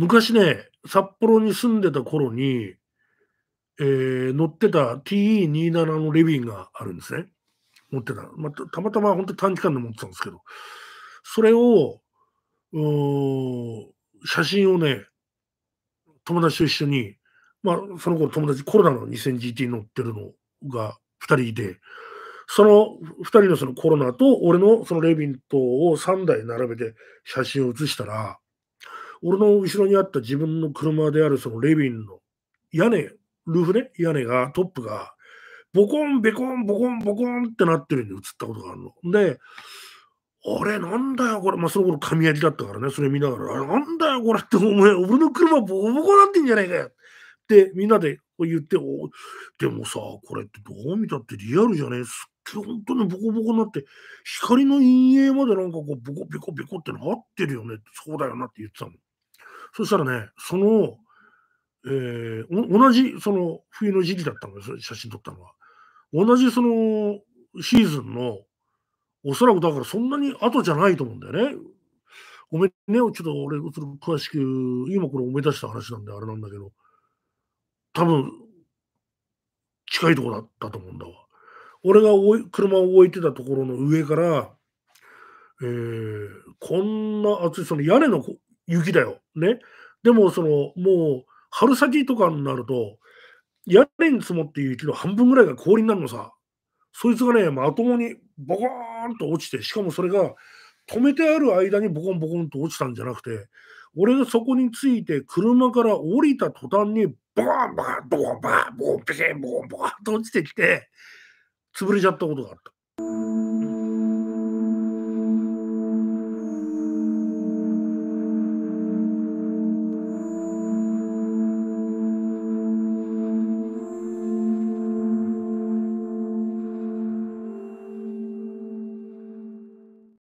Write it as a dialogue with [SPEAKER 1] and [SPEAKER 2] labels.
[SPEAKER 1] 昔ね、札幌に住んでた頃に、えー、乗ってた TE27 のレビンがあるんですね。持ってた。また、たまたま本当短期間で持ってたんですけど、それを、写真をね、友達と一緒に、まあ、その頃友達、コロナの 2000GT に乗ってるのが2人いて、その2人のそのコロナと俺のそのレビンとを3台並べて写真を写したら、俺の後ろにあった自分の車であるそのレビンの屋根、ルーフね、屋根が、トップが、ボコン、ベコン、ボコン、ボコンってなってるんに映ったことがあるの。で、あれ、なんだよ、これ。まあ、その頃、神焼きだったからね、それ見ながら、あれ、なんだよ、これって、お前、俺の車ボコボコなってんじゃねえかよ。ってみんなで言って、おでもさ、これってどう見たってリアルじゃねえ。すっげえ、本当にボコボコになって、光の陰影までなんかこう、ボコボコボコってなってるよね。そうだよなって言ってたの。そしたらね、その、えー、同じその冬の時期だったのです、写真撮ったのは。同じそのシーズンの、おそらくだからそんなに後じゃないと思うんだよね。ごめんね、ちょっと俺、詳しく、今これ思い出した話なんであれなんだけど、多分、近いとこだったと思うんだわ。俺が車を置いてたところの上から、えー、こんな暑い、その屋根の雪だよ。ね。でも、その、もう、春先とかになると、屋根に積もって雪の半分ぐらいが氷になるのさ。そいつがね、まともにボコーンと落ちて、しかもそれが止めてある間にボコンボコンと落ちたんじゃなくて、俺がそこについて車から降りた途端に、ボコンボコンボコンボコンボコンボコンボコンボコンと落ちてきて、潰れちゃったことがあった。